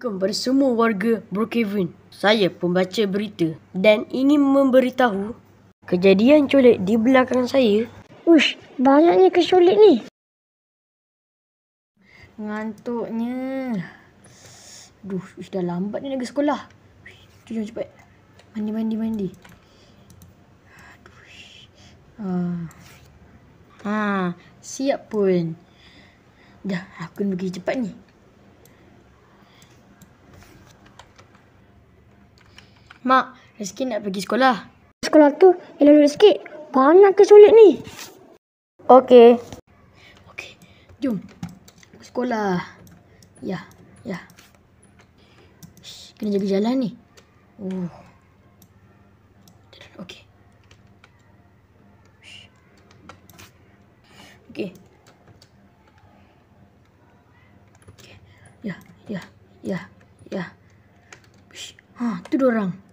Assalamualaikum kepada semua warga Brookhaven. Saya pembaca berita dan ingin memberitahu kejadian colik di belakang saya. Ush, banyaknya kesolik ni. Ngantuknya. Duh, ush, dah lambat ni nak ke sekolah. Ush, cepat. Mandi, mandi, mandi. Ah. Ha, siap pun. Dah, aku pergi cepat ni. Mak, Rizky nak pergi sekolah. Sekolah tu, elok elok sikit. Banyak ke sulit ni? Okey. Okey, jom. Sekolah. Ya, ya. Shh, kena jaga jalan ni. Oh. Okey. Okey. Ya, ya, ya, ya. Ha, tu dua orang.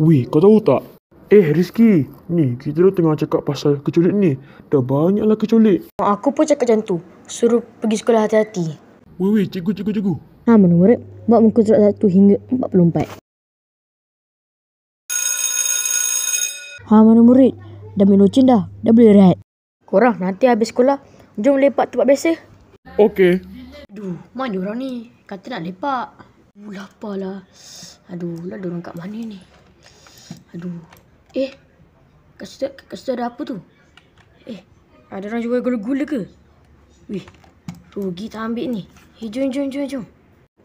Weh, kau tahu tak? Eh, Rizky. Ni, kita dah tengah cakap pasal keculik ni. Dah banyaklah Mak Aku pun cakap macam tu. Suruh pergi sekolah hati-hati. Weh, weh. Cikgu, cikgu, cikgu. Ha, mana murid? Buat muka surat satu hingga empat puluh empat. Ha, mana murid? Dah minum cin dah. Dah boleh rehat. Korang, nanti habis sekolah. Jom lepak tempat biasa. Okey. Aduh, mana orang ni? Kata nak lepak. Ulah apalah. Aduh, lah dorang kat mana ni? Aduh. Eh. Kat situ, kat ada apa tu? Eh. Ada orang jual gula-gula ke? Wih. Rugi tak ambil ni. Eh, jom, jom, jom, jom.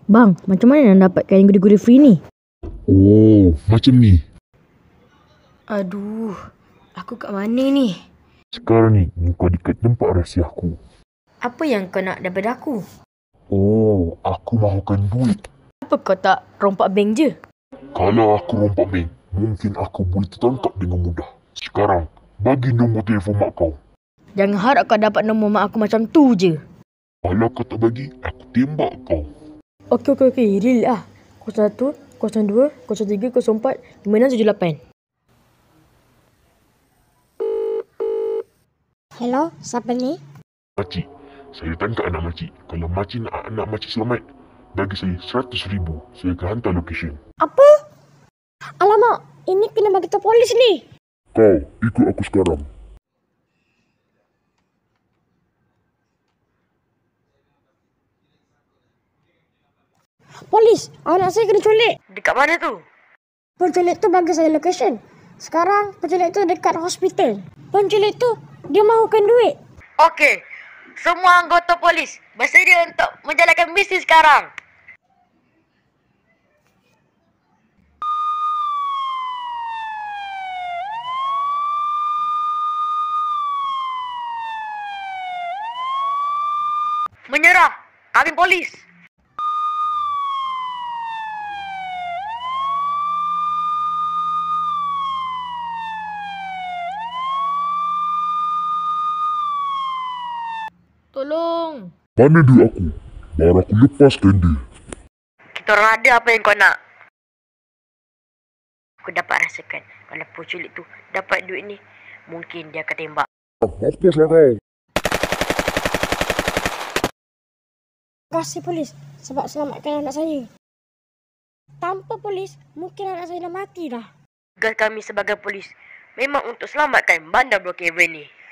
Bang, macam mana nak dapatkan yang gula-gula free ni? Oh, macam ni. Aduh. Aku kat mana ni? Sekarang ni, kau dekat tempat rahsia aku. Apa yang kau nak daripada aku? Oh, aku mahukan duit. Apa kau tak rompak bank je? Kalau aku rompak bank, mungkin aku boleh tertangkap dengan mudah. Sekarang, bagi nombor telefon mak kau. Jangan harap kau dapat nombor mak aku macam tu je. Kalau kau tak bagi, aku tembak kau. Okey, okey, okey. Real lah. 01-02-03-04-5678 Hello, siapa ni? Makcik, saya tangkap anak makcik. Kalau makcik nak anak makcik selamat, bagi saya RM100,000. Saya akan hantar location. Apa? Alamak, ini kena bagi tahu polis ni. Kau, ikut aku sekarang. Polis, anak saya kena culik. Dekat mana tu? Penculik tu bagi saya location. Sekarang penculik tu dekat hospital. Penculik tu dia mahukan duit. Okey. Semua anggota polis bersedia untuk menjalankan misi sekarang. menyerah kami polis Tolong. Mana duit aku? Baru aku lepaskan dia. Kita orang ada apa yang kau nak. Aku dapat rasakan kalau pucuk tu dapat duit ni, mungkin dia akan tembak. Oh, kasih polis sebab selamatkan anak saya. Tanpa polis, mungkin anak saya dah mati dah. Tugas kami sebagai polis memang untuk selamatkan bandar blokir ini.